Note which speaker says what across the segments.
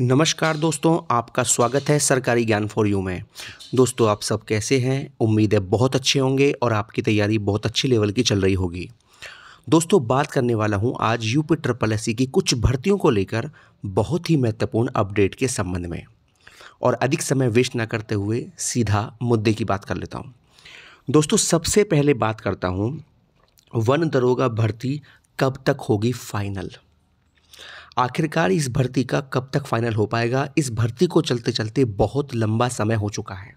Speaker 1: नमस्कार दोस्तों आपका स्वागत है सरकारी ज्ञान फॉर यू में दोस्तों आप सब कैसे हैं उम्मीद है बहुत अच्छे होंगे और आपकी तैयारी बहुत अच्छी लेवल की चल रही होगी दोस्तों बात करने वाला हूं आज यूपी ट्रिपल एस की कुछ भर्तियों को लेकर बहुत ही महत्वपूर्ण अपडेट के संबंध में और अधिक समय वेस्ट ना करते हुए सीधा मुद्दे की बात कर लेता हूँ दोस्तों सबसे पहले बात करता हूँ वन दरोगा भर्ती कब तक होगी फाइनल आखिरकार इस भर्ती का कब तक फाइनल हो पाएगा इस भर्ती को चलते चलते बहुत लंबा समय हो चुका है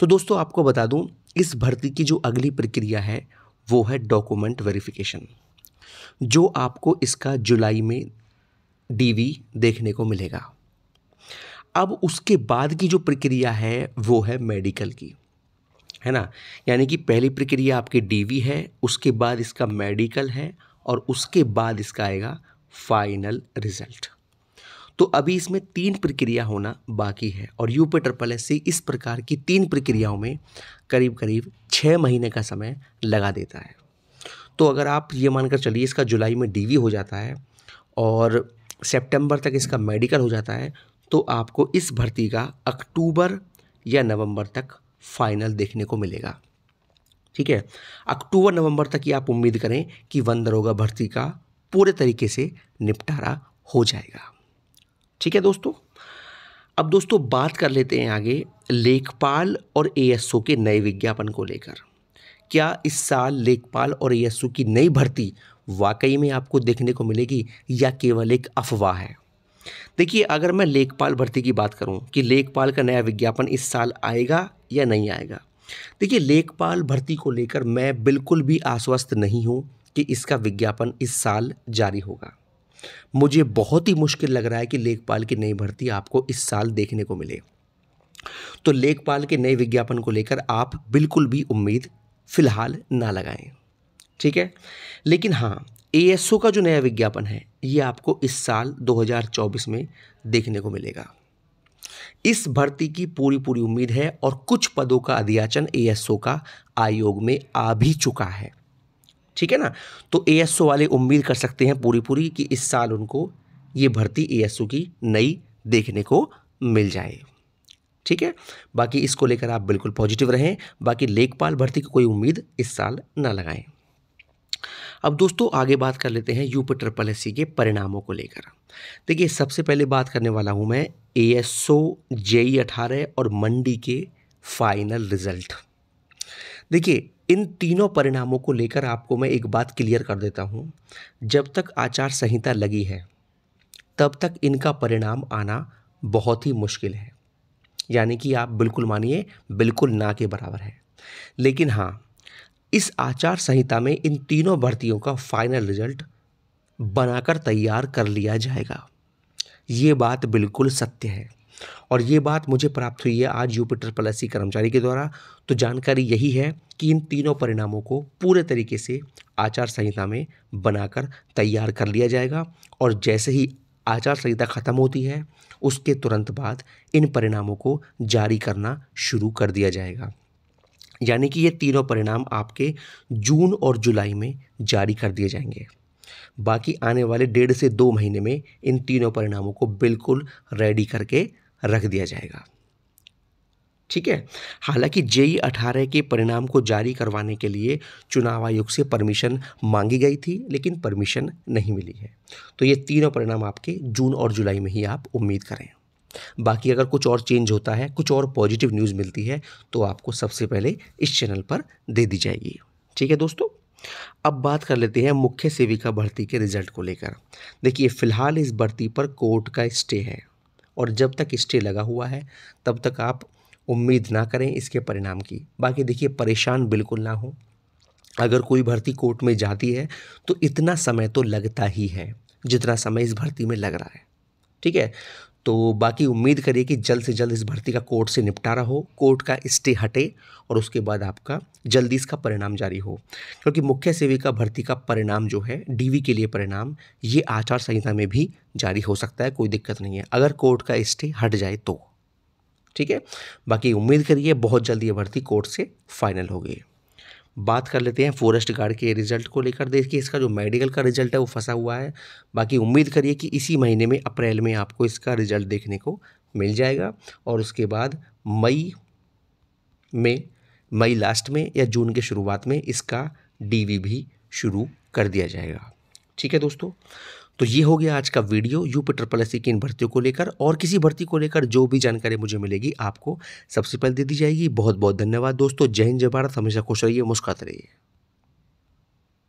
Speaker 1: तो दोस्तों आपको बता दूं इस भर्ती की जो अगली प्रक्रिया है वो है डॉक्यूमेंट वेरिफिकेशन जो आपको इसका जुलाई में डीवी देखने को मिलेगा अब उसके बाद की जो प्रक्रिया है वो है मेडिकल की है ना यानी कि पहली प्रक्रिया आपकी डीवी है उसके बाद इसका मेडिकल है और उसके बाद इसका आएगा फाइनल रिजल्ट तो अभी इसमें तीन प्रक्रिया होना बाकी है और यू पे ट्रिपल एस सी इस प्रकार की तीन प्रक्रियाओं में करीब करीब छः महीने का समय लगा देता है तो अगर आप ये मानकर चलिए इसका जुलाई में डीवी हो जाता है और सितंबर तक इसका मेडिकल हो जाता है तो आपको इस भर्ती का अक्टूबर या नवंबर तक फाइनल देखने को मिलेगा ठीक है अक्टूबर नवंबर तक ही आप उम्मीद करें कि वन दरोगा भर्ती का पूरे तरीके से निपटारा हो जाएगा ठीक है दोस्तों अब दोस्तों बात कर लेते हैं आगे लेखपाल और एएसओ के नए विज्ञापन को लेकर क्या इस साल लेखपाल और एएसओ की नई भर्ती वाकई में आपको देखने को मिलेगी या केवल एक अफवाह है देखिए अगर मैं लेखपाल भर्ती की बात करूं कि लेखपाल का नया विज्ञापन इस साल आएगा या नहीं आएगा देखिए लेखपाल भर्ती को लेकर मैं बिल्कुल भी आश्वस्त नहीं हूँ कि इसका विज्ञापन इस साल जारी होगा मुझे बहुत ही मुश्किल लग रहा है कि लेखपाल की नई भर्ती आपको इस साल देखने को मिले तो लेखपाल के नए विज्ञापन को लेकर आप बिल्कुल भी उम्मीद फिलहाल ना लगाएं ठीक है लेकिन हाँ एएसओ का जो नया विज्ञापन है ये आपको इस साल 2024 में देखने को मिलेगा इस भर्ती की पूरी पूरी उम्मीद है और कुछ पदों का अधियाचन एएसओ का आयोग में आ भी चुका है ठीक है ना तो ए वाले उम्मीद कर सकते हैं पूरी पूरी कि इस साल उनको ये भर्ती ए की नई देखने को मिल जाए ठीक है बाकी इसको लेकर आप बिल्कुल पॉजिटिव रहें बाकी लेखपाल भर्ती की कोई उम्मीद इस साल ना लगाएं अब दोस्तों आगे बात कर लेते हैं यूपी ट्रिपल एस के परिणामों को लेकर देखिए सबसे पहले बात करने वाला हूं मैं ए एस ओ जेई अठारह और मंडी के फाइनल रिजल्ट देखिए इन तीनों परिणामों को लेकर आपको मैं एक बात क्लियर कर देता हूँ जब तक आचार संहिता लगी है तब तक इनका परिणाम आना बहुत ही मुश्किल है यानी कि आप बिल्कुल मानिए बिल्कुल ना के बराबर है लेकिन हाँ इस आचार संहिता में इन तीनों भर्तियों का फाइनल रिजल्ट बनाकर तैयार कर लिया जाएगा ये बात बिल्कुल सत्य है और ये बात मुझे प्राप्त हुई है आज यूपिटर प्लसी कर्मचारी के द्वारा तो जानकारी यही है कि इन तीनों परिणामों को पूरे तरीके से आचार संहिता में बनाकर तैयार कर लिया जाएगा और जैसे ही आचार संहिता खत्म होती है उसके तुरंत बाद इन परिणामों को जारी करना शुरू कर दिया जाएगा यानी कि ये तीनों परिणाम आपके जून और जुलाई में जारी कर दिए जाएंगे बाकी आने वाले डेढ़ से दो महीने में इन तीनों परिणामों को बिल्कुल रेडी करके रख दिया जाएगा ठीक है हालांकि जेई अठारह के परिणाम को जारी करवाने के लिए चुनाव आयोग से परमिशन मांगी गई थी लेकिन परमिशन नहीं मिली है तो ये तीनों परिणाम आपके जून और जुलाई में ही आप उम्मीद करें बाकी अगर कुछ और चेंज होता है कुछ और पॉजिटिव न्यूज़ मिलती है तो आपको सबसे पहले इस चैनल पर दे दी जाएगी ठीक है दोस्तों अब बात कर लेते हैं मुख्य सेविका भर्ती के रिजल्ट को लेकर देखिए फिलहाल इस भर्ती पर कोर्ट का स्टे है और जब तक स्टे लगा हुआ है तब तक आप उम्मीद ना करें इसके परिणाम की बाकी देखिए परेशान बिल्कुल ना हो अगर कोई भर्ती कोर्ट में जाती है तो इतना समय तो लगता ही है जितना समय इस भर्ती में लग रहा है ठीक है तो बाकी उम्मीद करिए कि जल्द से जल्द इस भर्ती का कोर्ट से निपटारा हो कोर्ट का स्टे हटे और उसके बाद आपका जल्दी इसका परिणाम जारी हो क्योंकि मुख्य सेविका भर्ती का परिणाम जो है डीवी के लिए परिणाम ये आचार संहिता में भी जारी हो सकता है कोई दिक्कत नहीं है अगर कोर्ट का स्टे हट जाए तो ठीक है बाकी उम्मीद करिए बहुत जल्दी ये भर्ती कोर्ट से फाइनल हो गई बात कर लेते हैं फॉरेस्ट गार्ड के रिजल्ट को लेकर देखिए इसका जो मेडिकल का रिजल्ट है वो फंसा हुआ है बाकी उम्मीद करिए कि इसी महीने में अप्रैल में आपको इसका रिजल्ट देखने को मिल जाएगा और उसके बाद मई में मई लास्ट में या जून के शुरुआत में इसका डीवी भी शुरू कर दिया जाएगा ठीक है दोस्तों तो ये हो गया आज का वीडियो यूपी ट्रिपल एस की इन भर्तियों को लेकर और किसी भर्ती को लेकर जो भी जानकारी मुझे मिलेगी आपको सबसे पहले दे दी जाएगी बहुत बहुत धन्यवाद दोस्तों जय हिंद जय भारत हमेशा खुश रहिए मुस्कुराते रहिए